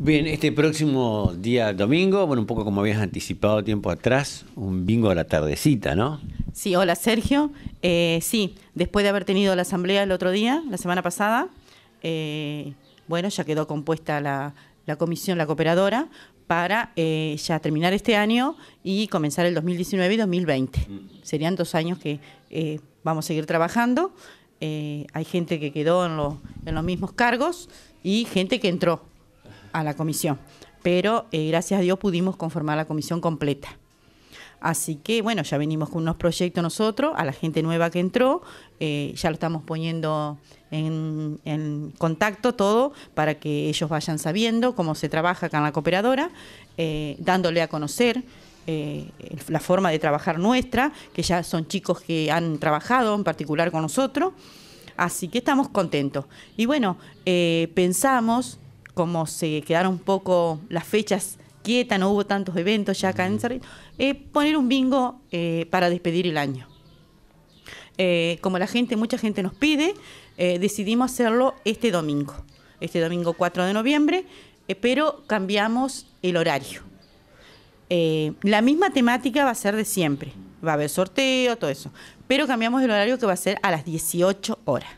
Bien, este próximo día domingo, bueno, un poco como habías anticipado tiempo atrás, un bingo a la tardecita, ¿no? Sí, hola Sergio. Eh, sí, después de haber tenido la asamblea el otro día, la semana pasada, eh, bueno, ya quedó compuesta la, comisión, la cooperadora, para eh, ya terminar este año y comenzar el 2019 y 2020. Serían dos años que vamos a seguir trabajando. hay gente que quedó en, en los mismos cargos y gente que entró a la comisión, pero eh, gracias a Dios pudimos conformar la comisión completa. Así que bueno, ya venimos con unos proyectos nosotros, a la gente nueva que entró, eh, ya lo estamos poniendo en, en, contacto todo para que ellos vayan sabiendo cómo se trabaja con la cooperadora, eh, dándole a conocer. la forma de trabajar nuestra, que ya son chicos que han trabajado en particular con nosotros, así que estamos contentos. Y bueno, pensamos como se quedaron un poco las fechas quietas, no hubo tantos eventos ya acá en Cerrito, eh, poner un bingo eh, para despedir el año. Eh, como la gente, mucha gente nos pide, decidimos hacerlo este domingo, este domingo 4 de noviembre, pero cambiamos el horario. la misma temática va a ser de siempre, va a haber sorteo, todo eso, pero cambiamos el horario que va a ser a las 18 horas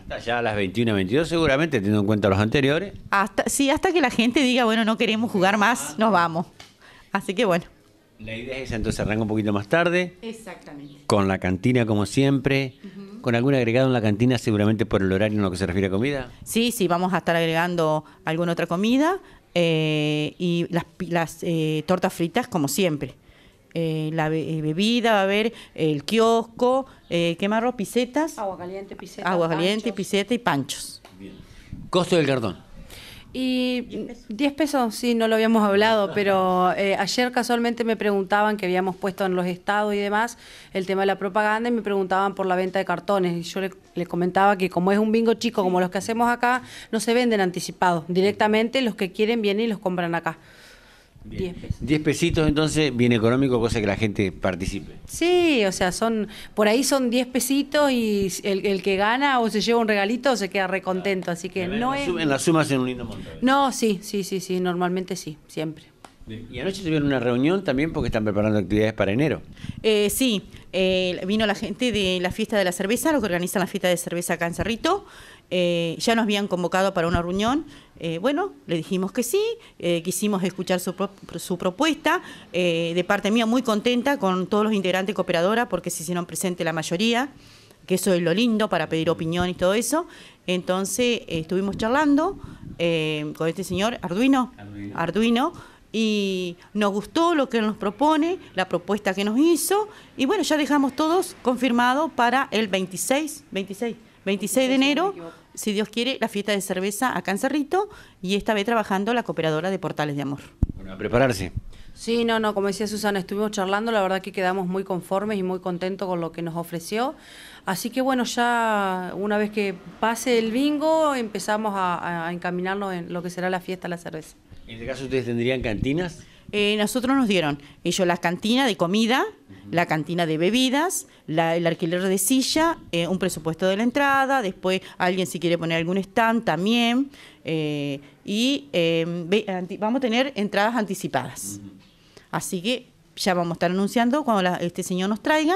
hasta ya a las 21, 22 seguramente, teniendo en cuenta los anteriores. Hasta, sí, hasta que la gente diga, bueno, no queremos jugar más, nos vamos. Así que bueno. La idea es entonces arranca un poquito más tarde. Exactamente. Con la cantina como siempre. ¿Con algún agregado en la cantina seguramente por el horario en lo que se refiere a comida? Sí, sí, vamos a estar agregando alguna otra comida eh, y las, eh, tortas fritas como siempre. Eh, la eh, bebida, va a haber el kiosco, eh, ¿qué más? Pisetas. Agua caliente, piseta. Agua caliente, piseta y panchos. Costo del cartón. Y 10 pesos. sí, no lo habíamos hablado, pero eh, ayer casualmente me preguntaban que habíamos puesto en los estados y demás el tema de la propaganda y me preguntaban por la venta de cartones. Y yo le, comentaba que como es un bingo chico como los que hacemos acá, no se venden anticipados. Directamente los que quieren vienen y los compran acá. 10 10 pesitos entonces bien económico, cosa que la gente participe. Sí, o sea, son por ahí son 10 pesitos y el, que gana o se lleva un regalito se queda recontento, así que no En las sumas en un lindo montón. No, sí, sí, sí, sí, normalmente sí, siempre. Y anoche tuvieron una reunión también porque están preparando actividades para enero. Eh, sí, eh, vino la gente de la fiesta de la cerveza, los que organizan la fiesta de cerveza acá en Cerrito. Eh, ya nos habían convocado para una reunión. bueno, le dijimos que sí, quisimos escuchar su, propuesta. de parte mía, muy contenta con todos los integrantes cooperadoras porque se hicieron presente la mayoría, que eso es lo lindo para pedir opinión y todo eso. Entonces estuvimos charlando con este señor Arduino, Arduino y nos gustó lo que nos propone, la propuesta que nos hizo y bueno, ya dejamos todos confirmado para el 26, 26, 26 de enero, si Dios quiere, la fiesta de cerveza a en y esta vez trabajando la cooperadora de Portales de Amor. Bueno, a prepararse. Sí, no, no, como decía Susana, estuvimos charlando, la verdad que quedamos muy conformes y muy contentos con lo que nos ofreció. Así que bueno, ya una vez que pase el bingo, empezamos a, a encaminarnos en lo que será la fiesta de la cerveza. ¿En este caso ustedes tendrían cantinas? Eh, nosotros nos dieron ellos la cantina de comida, la cantina de bebidas, el alquiler de silla, eh, un presupuesto de la entrada, después alguien si quiere poner algún stand también, eh, y em, vamos a tener entradas anticipadas. Así que ya vamos a estar anunciando cuando este señor nos traiga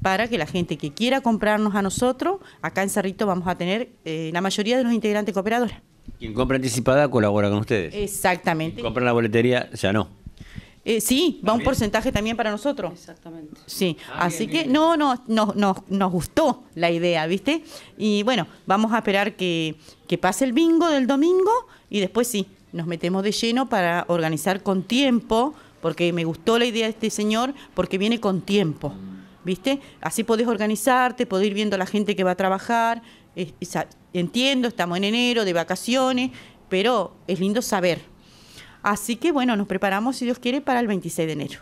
para que la gente que quiera comprarnos a nosotros, acá en Cerrito vamos a tener la mayoría de los integrantes cooperadores. Quien compra anticipada colabora con ustedes. Exactamente. Quien compra la boletería ya no. Eh, sí, va un porcentaje también para nosotros. Exactamente. Sí, ah, así que no, no, no, nos gustó la idea, ¿viste? Y bueno, vamos a esperar que, pase el bingo del domingo y después sí, nos metemos de lleno para organizar con tiempo, porque me gustó la idea de este señor, porque viene con tiempo, ¿viste? Así podés organizarte, podés ir viendo a la gente que va a trabajar, Entiendo, estamos en enero, de vacaciones, pero es lindo saber. Así que bueno, nos preparamos, si Dios quiere, para el 26 de enero.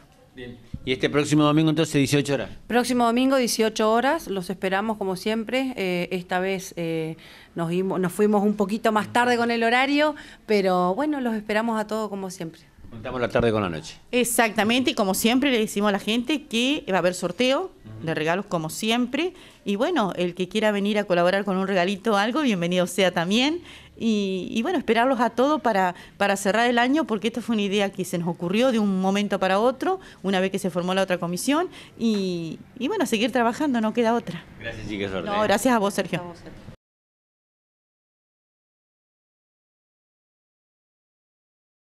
Y este próximo domingo entonces 18 horas. Próximo domingo 18 horas, los esperamos como siempre. Eh, esta vez eh, nos, nos fuimos un poquito más tarde con el horario, pero bueno, los esperamos a todos como siempre. Juntamos la tarde con la noche. Exactamente, y como siempre le decimos a la gente que va a haber sorteo de regalos como siempre. Y bueno, el que quiera venir a colaborar con un regalito o algo, bienvenido sea también. Y, bueno, esperarlos a todos para, para cerrar el año, porque esta fue una idea que se nos ocurrió de un momento para otro, una vez que se formó la otra comisión, y, bueno, seguir trabajando, no queda otra. Gracias, Sergio. No, gracias a vos, Sergio. A vos, Sergio.